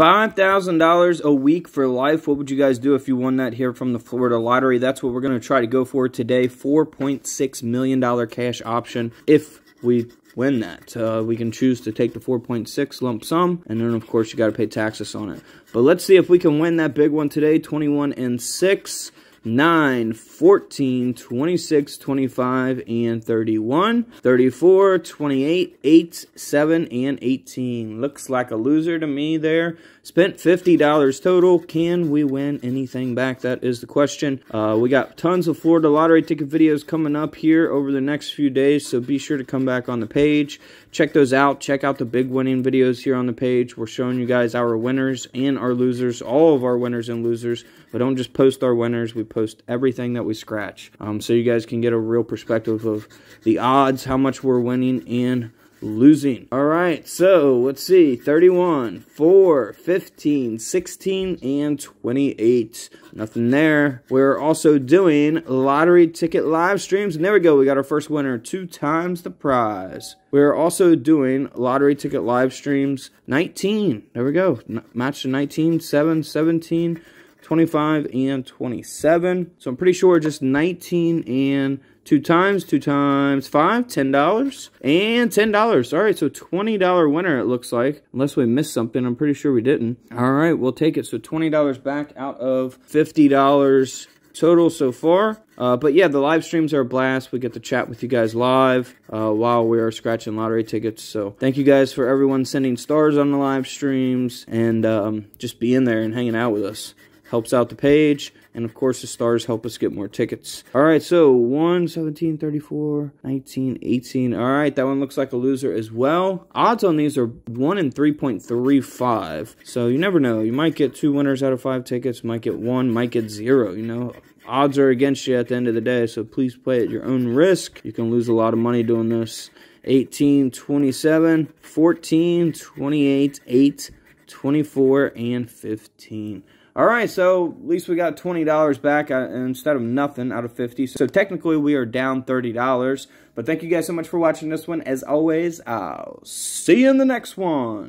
$5,000 a week for life. What would you guys do if you won that here from the Florida Lottery? That's what we're going to try to go for today. $4.6 million cash option if we win that. Uh, we can choose to take the 4.6 lump sum, and then, of course, you got to pay taxes on it. But let's see if we can win that big one today, 21 and 6. 9, 14, 26, 25, and 31, 34, 28, 8, 7, and 18. Looks like a loser to me there. Spent $50 total. Can we win anything back? That is the question. Uh, we got tons of Florida lottery ticket videos coming up here over the next few days, so be sure to come back on the page. Check those out. Check out the big winning videos here on the page. We're showing you guys our winners and our losers, all of our winners and losers. But don't just post our winners. We post everything that we scratch um, so you guys can get a real perspective of the odds, how much we're winning, and losing. All right, so let's see 31, 4, 15, 16, and 28. Nothing there. We're also doing lottery ticket live streams. And there we go. We got our first winner, two times the prize. We're also doing lottery ticket live streams 19. There we go. Match to 19, 7, 17. 25 and 27. So I'm pretty sure just 19 and two times, two times five, ten dollars and ten dollars. All right, so twenty dollar winner it looks like, unless we missed something. I'm pretty sure we didn't. All right, we'll take it. So twenty dollars back out of fifty dollars total so far. Uh, but yeah, the live streams are a blast. We get to chat with you guys live uh, while we are scratching lottery tickets. So thank you guys for everyone sending stars on the live streams and um, just being there and hanging out with us helps out the page, and of course the stars help us get more tickets. All right, so 1, 17, 34, 19, 18. All right, that one looks like a loser as well. Odds on these are 1 in 3.35, so you never know. You might get two winners out of five tickets, might get one, might get zero, you know odds are against you at the end of the day, so please play at your own risk. You can lose a lot of money doing this. 18, 27, 14, 28, 8, 24, and 15. All right, so at least we got $20 back uh, instead of nothing out of 50. So technically we are down $30. But thank you guys so much for watching this one. As always, I'll see you in the next one.